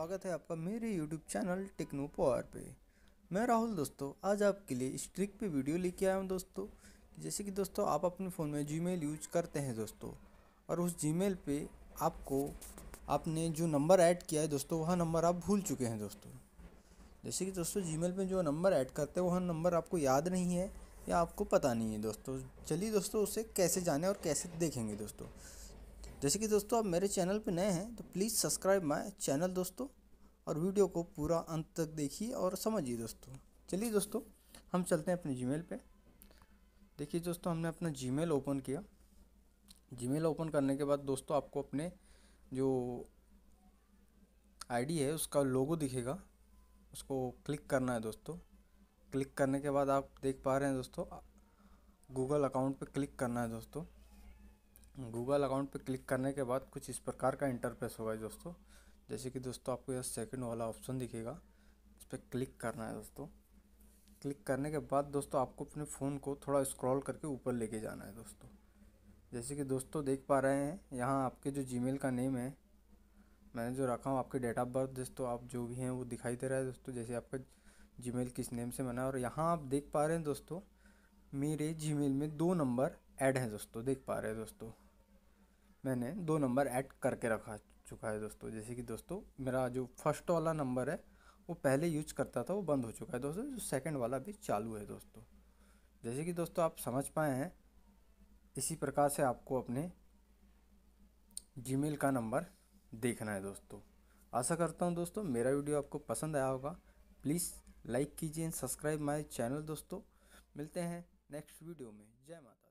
स्वागत है आपका मेरे YouTube चैनल टेक्नो पावर पे मैं राहुल दोस्तों आज आपके लिए इस ट्रिक पे वीडियो लेके आया हूँ दोस्तों जैसे कि दोस्तों आप अपने फ़ोन में जी यूज करते हैं दोस्तों और उस जी पे आपको आपने जो नंबर ऐड किया है दोस्तों वह नंबर आप भूल चुके हैं दोस्तों जैसे कि दोस्तों जी मेल जो नंबर ऐड करते हैं वह नंबर आपको याद नहीं है या आपको पता नहीं है दोस्तों चलिए दोस्तों उसे कैसे जाने और कैसे देखेंगे दोस्तों जैसे कि दोस्तों आप मेरे चैनल पर नए हैं तो प्लीज़ सब्सक्राइब माई चैनल दोस्तों और वीडियो को पूरा अंत तक देखिए और समझिए दोस्तों चलिए दोस्तों हम चलते हैं अपने जीमेल पे देखिए दोस्तों हमने अपना जीमेल ओपन किया जीमेल ओपन करने के बाद दोस्तों आपको अपने जो आईडी है उसका लोगो दिखेगा उसको क्लिक करना है दोस्तों क्लिक करने के बाद आप देख पा रहे हैं दोस्तों गूगल अकाउंट पे क्लिक करना है दोस्तों गूगल अकाउंट पर क्लिक करने के बाद कुछ इस प्रकार का इंटरफेस होगा दोस्तों जैसे कि दोस्तों आपको यह सेकंड वाला ऑप्शन दिखेगा इस पर क्लिक करना है दोस्तों क्लिक करने के बाद दोस्तों आपको अपने फ़ोन को थोड़ा स्क्रॉल करके ऊपर लेके जाना है दोस्तों जैसे कि दोस्तों देख पा रहे हैं यहाँ आपके जो जी का नेम है मैंने जो रखा हूँ आपके डेट ऑफ बर्थ दोस्तों आप जो भी हैं वो दिखाई दे रहा है दोस्तों जैसे आपका जी किस नेम से बना है और यहाँ आप देख पा रहे हैं दोस्तों मेरे जी में दो नंबर ऐड है दोस्तों देख पा रहे हैं दोस्तों मैंने दो नंबर ऐड करके रखा चुका है दोस्तों जैसे कि दोस्तों मेरा जो फर्स्ट वाला नंबर है वो पहले यूज करता था वो बंद हो चुका है दोस्तों जो सेकंड वाला भी चालू है दोस्तों जैसे कि दोस्तों आप समझ पाए हैं इसी प्रकार से आपको अपने जीमेल का नंबर देखना है दोस्तों आशा करता हूँ दोस्तों मेरा वीडियो आपको पसंद आया होगा प्लीज़ लाइक कीजिए एंड सब्सक्राइब माई चैनल दोस्तों मिलते हैं नेक्स्ट वीडियो में जय माता